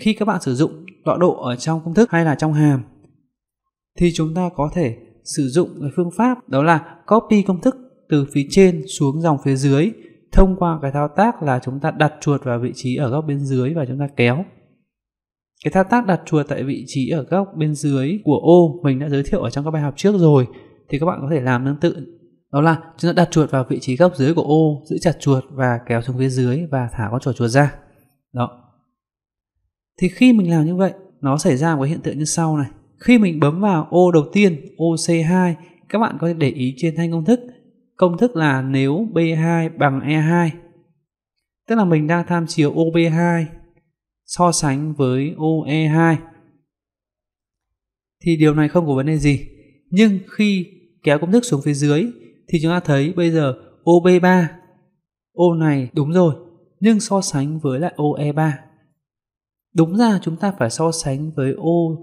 Khi các bạn sử dụng tọa độ ở trong công thức hay là trong hàm thì chúng ta có thể sử dụng cái phương pháp đó là copy công thức từ phía trên xuống dòng phía dưới thông qua cái thao tác là chúng ta đặt chuột vào vị trí ở góc bên dưới và chúng ta kéo. Cái thao tác đặt chuột tại vị trí ở góc bên dưới của ô mình đã giới thiệu ở trong các bài học trước rồi thì các bạn có thể làm tương tự đó là chúng ta đặt chuột vào vị trí góc dưới của ô giữ chặt chuột và kéo xuống phía dưới và thả con trỏ chuột ra đó thì khi mình làm như vậy nó xảy ra một cái hiện tượng như sau này khi mình bấm vào ô đầu tiên OC2 các bạn có thể để ý trên thanh công thức công thức là nếu B2 bằng E2 tức là mình đang tham chiếu ô B2 so sánh với ô E2 thì điều này không có vấn đề gì nhưng khi kéo công thức xuống phía dưới thì chúng ta thấy bây giờ ô B3 ô này đúng rồi nhưng so sánh với lại ô E3 Đúng ra chúng ta phải so sánh với ô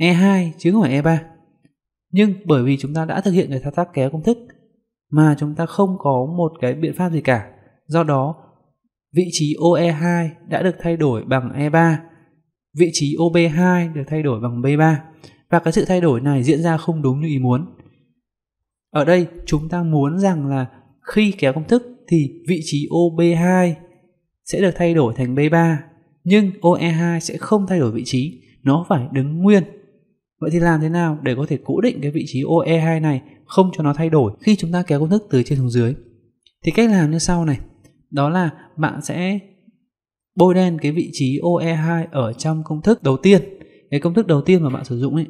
E2 chứ không phải E3. Nhưng bởi vì chúng ta đã thực hiện cái thao tác kéo công thức mà chúng ta không có một cái biện pháp gì cả. Do đó, vị trí e 2 đã được thay đổi bằng E3, vị trí b 2 được thay đổi bằng B3 và cái sự thay đổi này diễn ra không đúng như ý muốn. Ở đây chúng ta muốn rằng là khi kéo công thức thì vị trí b 2 sẽ được thay đổi thành B3 nhưng OE2 sẽ không thay đổi vị trí, nó phải đứng nguyên. Vậy thì làm thế nào để có thể cố định cái vị trí OE2 này không cho nó thay đổi khi chúng ta kéo công thức từ trên xuống dưới? Thì cách làm như sau này, đó là bạn sẽ bôi đen cái vị trí OE2 ở trong công thức đầu tiên. Cái công thức đầu tiên mà bạn sử dụng ấy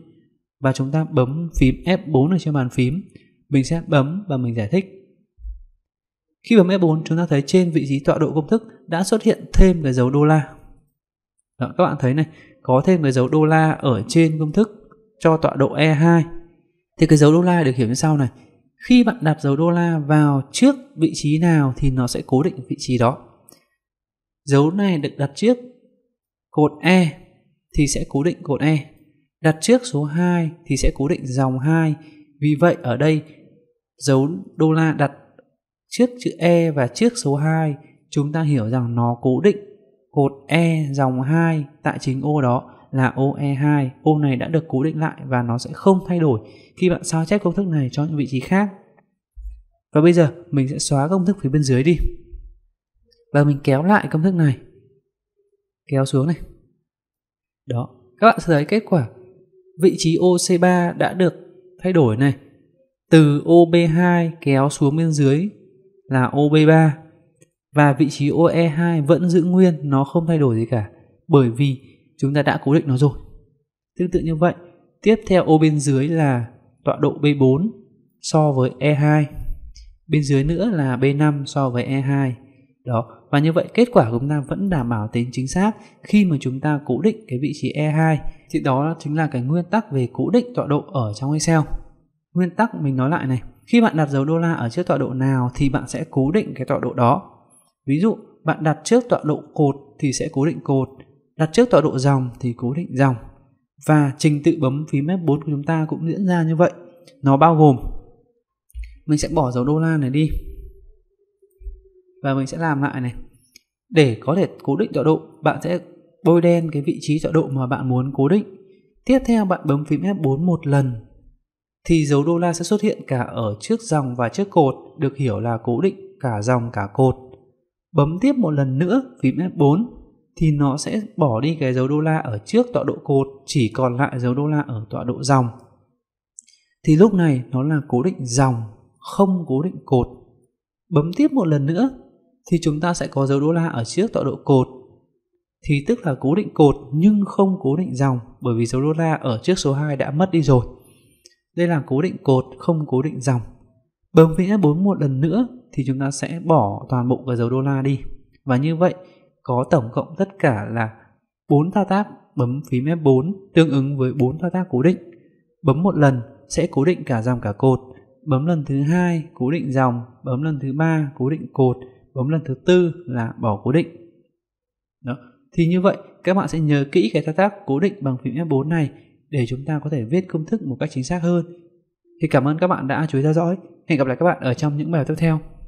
và chúng ta bấm phím F4 ở trên bàn phím, mình sẽ bấm và mình giải thích. Khi bấm F4 chúng ta thấy trên vị trí tọa độ công thức đã xuất hiện thêm cái dấu đô la đó, các bạn thấy này, có thêm cái dấu đô la ở trên công thức cho tọa độ E2. Thì cái dấu đô la được hiểu như sau này. Khi bạn đặt dấu đô la vào trước vị trí nào thì nó sẽ cố định vị trí đó. Dấu này được đặt trước cột E thì sẽ cố định cột E. Đặt trước số 2 thì sẽ cố định dòng 2. Vì vậy ở đây dấu đô la đặt trước chữ E và trước số 2 chúng ta hiểu rằng nó cố định Cột E dòng 2 tại chính ô đó là e 2 Ô này đã được cố định lại và nó sẽ không thay đổi khi bạn sao chép công thức này cho những vị trí khác. Và bây giờ mình sẽ xóa công thức phía bên dưới đi. Và mình kéo lại công thức này. Kéo xuống này. Đó, các bạn sẽ thấy kết quả vị trí c 3 đã được thay đổi này. Từ b 2 kéo xuống bên dưới là b 3 và vị trí OE2 vẫn giữ nguyên, nó không thay đổi gì cả bởi vì chúng ta đã cố định nó rồi. Tương tự như vậy, tiếp theo ô bên dưới là tọa độ B4 so với E2. Bên dưới nữa là B5 so với E2. Đó, và như vậy kết quả của chúng ta vẫn đảm bảo tính chính xác khi mà chúng ta cố định cái vị trí E2 thì đó chính là cái nguyên tắc về cố định tọa độ ở trong Excel. Nguyên tắc mình nói lại này, khi bạn đặt dấu đô la ở trước tọa độ nào thì bạn sẽ cố định cái tọa độ đó Ví dụ, bạn đặt trước tọa độ cột thì sẽ cố định cột, đặt trước tọa độ dòng thì cố định dòng. Và trình tự bấm phím F4 của chúng ta cũng diễn ra như vậy. Nó bao gồm mình sẽ bỏ dấu đô la này đi và mình sẽ làm lại này. Để có thể cố định tọa độ, bạn sẽ bôi đen cái vị trí tọa độ mà bạn muốn cố định. Tiếp theo bạn bấm phím F4 một lần thì dấu đô la sẽ xuất hiện cả ở trước dòng và trước cột, được hiểu là cố định cả dòng cả cột bấm tiếp một lần nữa phím F4 thì nó sẽ bỏ đi cái dấu đô la ở trước tọa độ cột chỉ còn lại dấu đô la ở tọa độ dòng thì lúc này nó là cố định dòng không cố định cột bấm tiếp một lần nữa thì chúng ta sẽ có dấu đô la ở trước tọa độ cột thì tức là cố định cột nhưng không cố định dòng bởi vì dấu đô la ở trước số 2 đã mất đi rồi. Đây là cố định cột không cố định dòng. Bấm vẽ 4 một lần nữa thì chúng ta sẽ bỏ toàn bộ cái dấu đô la đi. Và như vậy có tổng cộng tất cả là 4 thao tác bấm phím F4 tương ứng với 4 thao tác cố định. Bấm một lần sẽ cố định cả dòng cả cột, bấm lần thứ hai cố định dòng, bấm lần thứ ba cố định cột, bấm lần thứ tư là bỏ cố định. Đó. Thì như vậy các bạn sẽ nhớ kỹ cái thao tác cố định bằng phím F4 này để chúng ta có thể viết công thức một cách chính xác hơn thì cảm ơn các bạn đã chú ý theo dõi. Hẹn gặp lại các bạn ở trong những bài học tiếp theo.